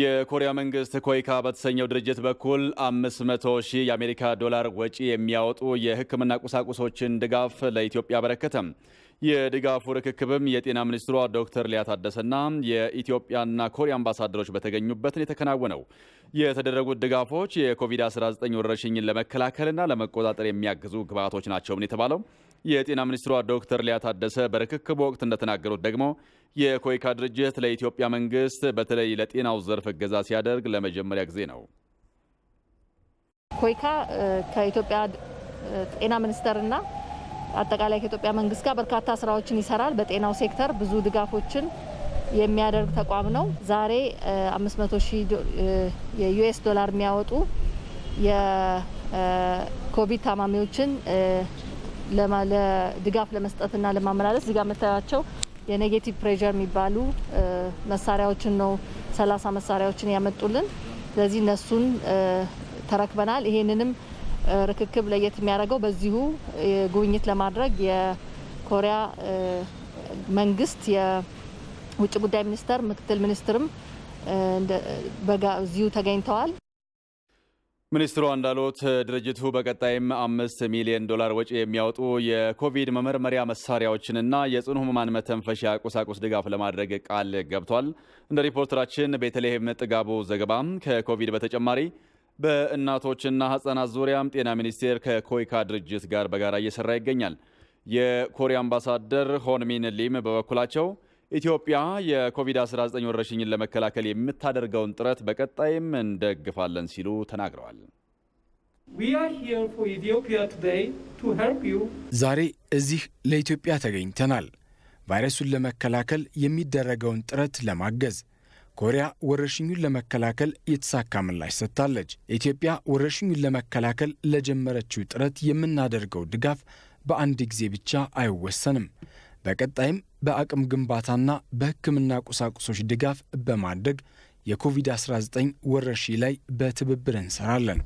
የኮሪያ መንግስት ኮይካ በተሰኘው ድርጅት በኩል 500 ሺህ የአሜሪካ ዶላር ወጪ የሚያወጡ የሕክምና ቁሳቁሶችን ድጋፍ ለኢትዮጵያ አበረከተም። የድጋፉ ርክክብም የጤና ሚኒስትሯ ዶክተር ሊያ ታደሰና የኢትዮጵያና ኮሪያ አምባሳደሮች በተገኙበትን የተከናወነው። የተደረጉት ድጋፎች የኮቪድ-19 ወረርሽኝን ለመከላከልና ለመቆጣጠር የሚያግዙ ግብዓቶች ናቸውም የተባለው የጤና ሚኒስትሯ ዶክተር ሊያ ታደሰ በርክክብ ወቅት እንደተናገሩት ደግሞ የኮይካ ድርጅት ለኢትዮጵያ መንግስት በተለይ ለጤናው ዘርፍ እገዛ ሲያደርግ ለመጀመሪያ ጊዜ ነው። ኮይካ ከኢትዮጵያ ጤና ሚኒስቴርና አጠቃላይ ከኢትዮጵያ መንግስት ጋር በርካታ ስራዎችን ይሰራል። በጤናው ሴክተር ብዙ ድጋፎችን የሚያደርግ ተቋም ነው። ዛሬ 500 ሺህ የዩኤስ ዶላር የሚያወጡ የኮቪድ ታማሚዎችን ድጋፍ ለመስጠትና ለማመላለስ እዚጋ የምታያቸው የኔጌቲቭ ፕሬዠር የሚባሉ መሳሪያዎችን ነው ሰላሳ መሳሪያዎችን ያመጡልን። ስለዚህ እነሱን ተረክበናል። ይሄንንም ርክክብ ለየት የሚያደርገው በዚሁ ጉብኝት ለማድረግ የኮሪያ መንግስት የውጭ ጉዳይ ሚኒስተር ምክትል ሚኒስትርም በዚሁ ተገኝተዋል። ሚኒስትሩ እንዳሉት ድርጅቱ በቀጣይም አምስት ሚሊዮን ዶላር ወጪ የሚያወጡ የኮቪድ መመርመሪያ መሳሪያዎችንና የጽኑ ህሙማን መተንፈሻ ቁሳቁስ ድጋፍ ለማድረግ ቃል ገብቷል። እንደ ሪፖርተራችን ቤተልሔም ጥጋቡ ዘገባ ከኮቪድ በተጨማሪ በእናቶችና ህጻናት ዙሪያም ጤና ሚኒስቴር ከኮይካ ድርጅት ጋር በጋራ እየሰራ ይገኛል። የኮሪያ አምባሳደር ሆንሚን ሊም በበኩላቸው ኢትዮጵያ የኮቪድ-19 ወረርሽኝን ለመከላከል የምታደርገውን ጥረት በቀጣይም እንደግፋለን ሲሉ ተናግረዋል። ዛሬ እዚህ ለኢትዮጵያ ተገኝተናል። ቫይረሱን ለመከላከል የሚደረገውን ጥረት ለማገዝ ኮሪያ ወረርሽኙን ለመከላከል የተሳካ ምላሽ ሰጥታለች። ኢትዮጵያ ወረርሽኙን ለመከላከል ለጀመረችው ጥረት የምናደርገው ድጋፍ በአንድ ጊዜ ብቻ አይወሰንም። በቀጣይም በአቅም ግንባታና በሕክምና ቁሳቁሶች ድጋፍ በማድረግ የኮቪድ-19 ወረርሽኝ ላይ በትብብር እንሰራለን።